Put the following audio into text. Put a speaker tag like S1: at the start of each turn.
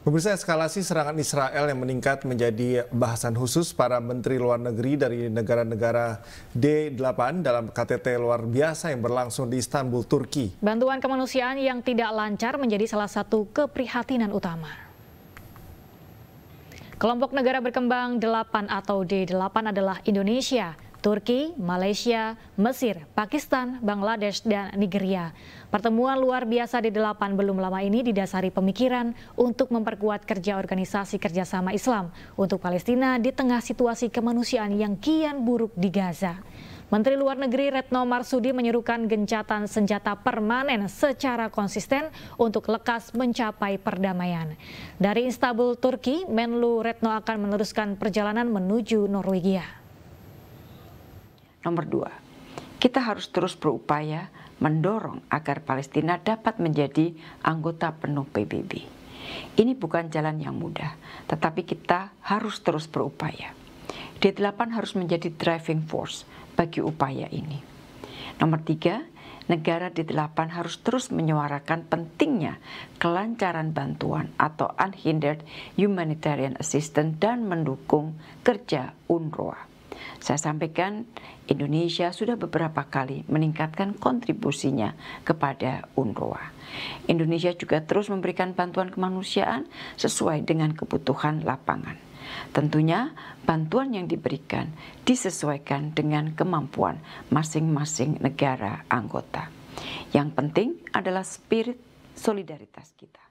S1: Pemirsa eskalasi serangan Israel yang meningkat menjadi bahasan khusus para menteri luar negeri dari negara-negara D8 dalam KTT luar biasa yang berlangsung di Istanbul, Turki.
S2: Bantuan kemanusiaan yang tidak lancar menjadi salah satu keprihatinan utama. Kelompok negara berkembang 8 atau D8 adalah Indonesia, Turki, Malaysia, Mesir, Pakistan, Bangladesh, dan Nigeria. Pertemuan luar biasa di delapan belum lama ini didasari pemikiran untuk memperkuat kerja organisasi kerjasama Islam untuk Palestina di tengah situasi kemanusiaan yang kian buruk di Gaza. Menteri Luar Negeri Retno Marsudi menyerukan gencatan senjata permanen secara konsisten untuk lekas mencapai perdamaian. Dari Istanbul, Turki, Menlu Retno akan meneruskan perjalanan menuju Norwegia.
S3: Nomor dua, kita harus terus berupaya mendorong agar Palestina dapat menjadi anggota penuh PBB. Ini bukan jalan yang mudah, tetapi kita harus terus berupaya. D8 harus menjadi driving force bagi upaya ini. Nomor tiga, negara D8 harus terus menyuarakan pentingnya kelancaran bantuan atau unhindered humanitarian assistance dan mendukung kerja UNRWA. Saya sampaikan Indonesia sudah beberapa kali meningkatkan kontribusinya kepada UNRWA. Indonesia juga terus memberikan bantuan kemanusiaan sesuai dengan kebutuhan lapangan. Tentunya bantuan yang diberikan disesuaikan dengan kemampuan masing-masing negara anggota. Yang penting adalah spirit solidaritas kita.